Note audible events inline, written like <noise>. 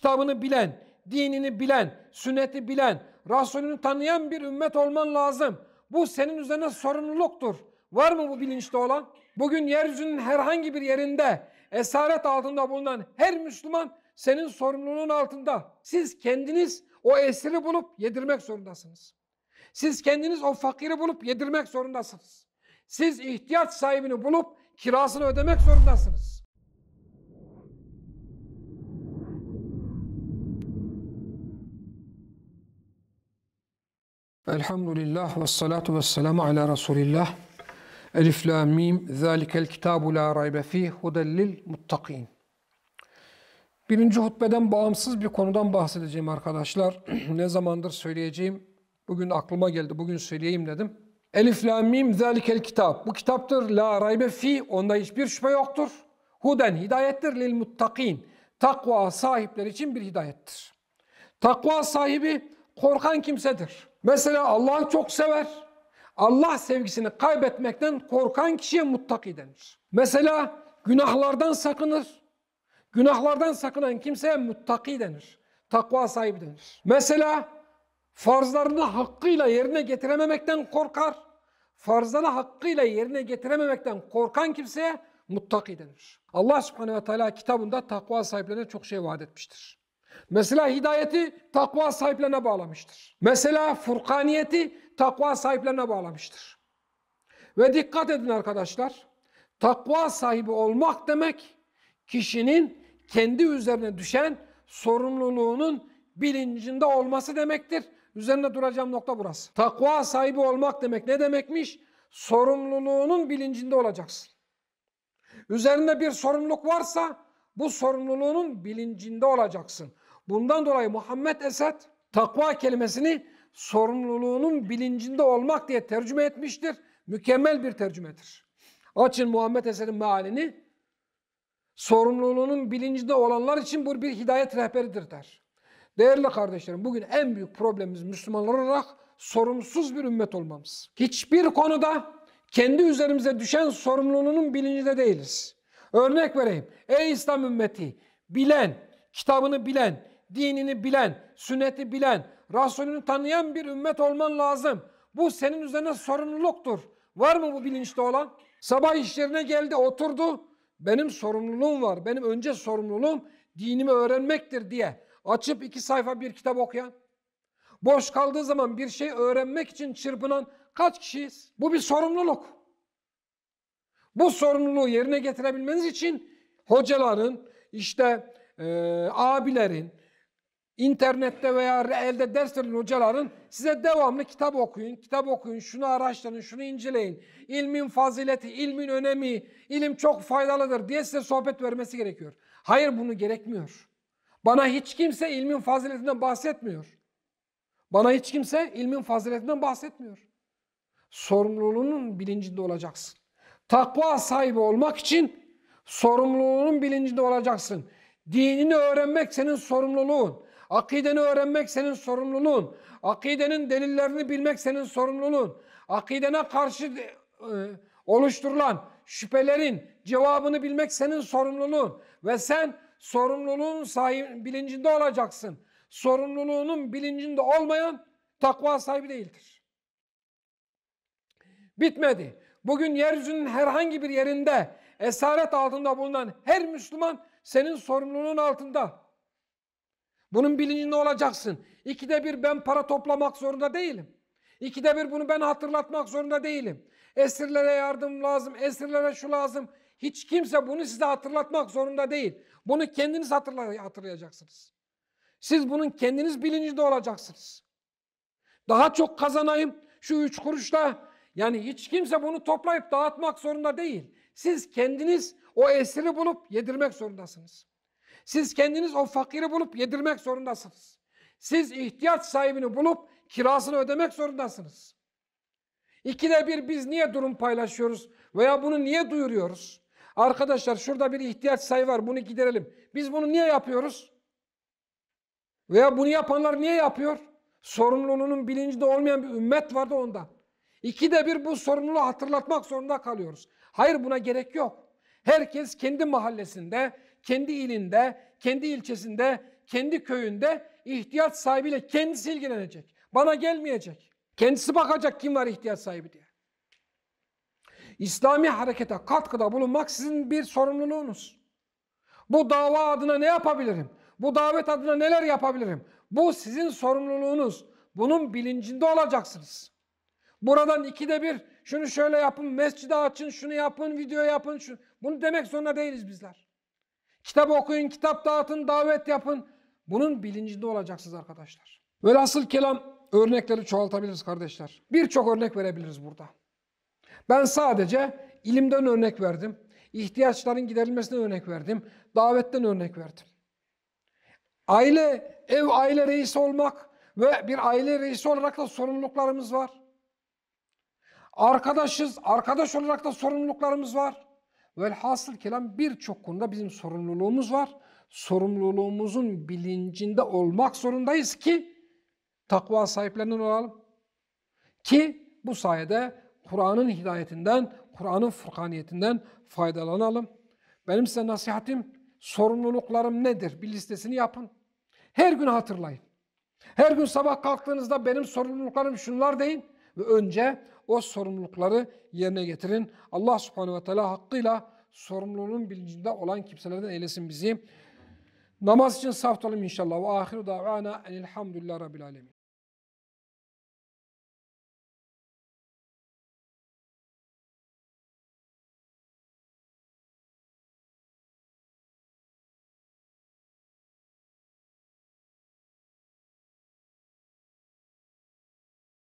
kitabını bilen, dinini bilen, sünneti bilen, Resulünü tanıyan bir ümmet olman lazım. Bu senin üzerine sorumluluktur. Var mı bu bilinçte olan? Bugün yeryüzünün herhangi bir yerinde esaret altında bulunan her Müslüman senin sorumluluğun altında. Siz kendiniz o esiri bulup yedirmek zorundasınız. Siz kendiniz o fakiri bulup yedirmek zorundasınız. Siz ihtiyaç sahibini bulup kirasını ödemek zorundasınız. Elhamdülillah ve salatu ve selamu ala Resulillah. Elif la mim, zâlikel kitabu la raybe fih, hudellil muttakîn. Birinci hutbeden bağımsız bir konudan bahsedeceğim arkadaşlar. <clears throat> ne zamandır söyleyeceğim. Bugün aklıma geldi, bugün söyleyeyim dedim. Elif la mim, zâlikel kitap. Bu kitaptır, la raybe fi, onda hiçbir şüphe yoktur. Huden, hidayettir lil muttakîn. Takva sahipler için bir hidayettir. Takva sahibi, korkan kimsedir. Mesela Allah'ı çok sever. Allah sevgisini kaybetmekten korkan kişiye muttaki denir. Mesela günahlardan sakınır. Günahlardan sakınan kimseye muttaki denir. Takva sahibi denir. Mesela farzlarını hakkıyla yerine getirememekten korkar. Farzlarını hakkıyla yerine getirememekten korkan kimseye muttaki denir. Allah subhanehu ve teala kitabında takva sahiplerine çok şey vaat etmiştir. Mesela hidayeti takva sahiplerine bağlamıştır. Mesela furkaniyeti takva sahiplerine bağlamıştır. Ve dikkat edin arkadaşlar. Takva sahibi olmak demek kişinin kendi üzerine düşen sorumluluğunun bilincinde olması demektir. Üzerine duracağım nokta burası. Takva sahibi olmak demek ne demekmiş? Sorumluluğunun bilincinde olacaksın. Üzerinde bir sorumluluk varsa bu sorumluluğunun bilincinde olacaksın. Bundan dolayı Muhammed Esed takva kelimesini sorumluluğunun bilincinde olmak diye tercüme etmiştir. Mükemmel bir tercümedir. Açın Muhammed Esed'in mealini. Sorumluluğunun bilincinde olanlar için bu bir hidayet rehberidir der. Değerli kardeşlerim bugün en büyük problemimiz Müslümanlar olarak sorumsuz bir ümmet olmamız. Hiçbir konuda kendi üzerimize düşen sorumluluğunun bilincinde değiliz. Örnek vereyim. Ey İslam ümmeti bilen, kitabını bilen, dinini bilen, sünneti bilen, Resulünü tanıyan bir ümmet olman lazım. Bu senin üzerine sorumluluktur. Var mı bu bilinçte olan? Sabah iş yerine geldi oturdu. Benim sorumluluğum var. Benim önce sorumluluğum dinimi öğrenmektir diye. Açıp iki sayfa bir kitap okuyan. Boş kaldığı zaman bir şey öğrenmek için çırpınan kaç kişiyiz? Bu bir sorumluluk. Bu sorumluluğu yerine getirebilmeniz için hocaların, işte e, abilerin, internette veya elde ders verilen hocaların size devamlı kitap okuyun, kitap okuyun, şunu araştırın, şunu inceleyin. İlmin fazileti, ilmin önemi, ilim çok faydalıdır diye size sohbet vermesi gerekiyor. Hayır bunu gerekmiyor. Bana hiç kimse ilmin faziletinden bahsetmiyor. Bana hiç kimse ilmin faziletinden bahsetmiyor. Sorumluluğunun bilincinde olacaksın. Takva sahibi olmak için sorumluluğunun bilincinde olacaksın. Dinini öğrenmek senin sorumluluğun. Akideni öğrenmek senin sorumluluğun. Akidenin delillerini bilmek senin sorumluluğun. Akidene karşı e, oluşturulan şüphelerin cevabını bilmek senin sorumluluğun. Ve sen sorumluluğun sahibi, bilincinde olacaksın. Sorumluluğunun bilincinde olmayan takva sahibi değildir. Bitmedi. Bugün yeryüzünün herhangi bir yerinde esaret altında bulunan her Müslüman senin sorumluluğun altında. Bunun bilincinde olacaksın. İkide bir ben para toplamak zorunda değilim. İkide bir bunu ben hatırlatmak zorunda değilim. Esirlere yardım lazım, esirlere şu lazım. Hiç kimse bunu size hatırlatmak zorunda değil. Bunu kendiniz hatırlayacaksınız. Siz bunun kendiniz bilincinde olacaksınız. Daha çok kazanayım, şu üç kuruşla yani hiç kimse bunu toplayıp dağıtmak zorunda değil. Siz kendiniz o esiri bulup yedirmek zorundasınız. Siz kendiniz o fakiri bulup yedirmek zorundasınız. Siz ihtiyaç sahibini bulup kirasını ödemek zorundasınız. İkide bir biz niye durum paylaşıyoruz veya bunu niye duyuruyoruz? Arkadaşlar şurada bir ihtiyaç sayı var bunu giderelim. Biz bunu niye yapıyoruz? Veya bunu yapanlar niye yapıyor? Sorumluluğunun bilincinde olmayan bir ümmet vardı onda. İkide bir bu sorumluluğu hatırlatmak zorunda kalıyoruz. Hayır buna gerek yok. Herkes kendi mahallesinde, kendi ilinde, kendi ilçesinde, kendi köyünde ihtiyaç sahibiyle kendisi ilgilenecek. Bana gelmeyecek. Kendisi bakacak kim var ihtiyaç sahibi diye. İslami harekete katkıda bulunmak sizin bir sorumluluğunuz. Bu dava adına ne yapabilirim? Bu davet adına neler yapabilirim? Bu sizin sorumluluğunuz. Bunun bilincinde olacaksınız. Buradan ikide bir şunu şöyle yapın, mescidi açın, şunu yapın, video yapın. Şunu. Bunu demek zorunda değiliz bizler. Kitap okuyun, kitap dağıtın, davet yapın. Bunun bilincinde olacaksınız arkadaşlar. Velhasıl kelam örnekleri çoğaltabiliriz kardeşler. Birçok örnek verebiliriz burada. Ben sadece ilimden örnek verdim. İhtiyaçların giderilmesine örnek verdim. Davetten örnek verdim. Aile, ev aile reisi olmak ve bir aile reisi olarak da sorumluluklarımız var. Arkadaşız. Arkadaş olarak da sorumluluklarımız var. Velhasıl kelam birçok konuda bizim sorumluluğumuz var. Sorumluluğumuzun bilincinde olmak zorundayız ki takva sahiplerinden olalım. Ki bu sayede Kur'an'ın hidayetinden, Kur'an'ın furkaniyetinden faydalanalım. Benim size nasihatim sorumluluklarım nedir? Bir listesini yapın. Her gün hatırlayın. Her gün sabah kalktığınızda benim sorumluluklarım şunlar deyin. Ve önce o sorumlulukları yerine getirin. Allah subhanehu ve teala hakkıyla sorumluluğun bilincinde olan kimselerden eylesin bizi. Namaz için saf olalım inşallah. Ve ahiru davana enilhamdülillah rabbil alemin.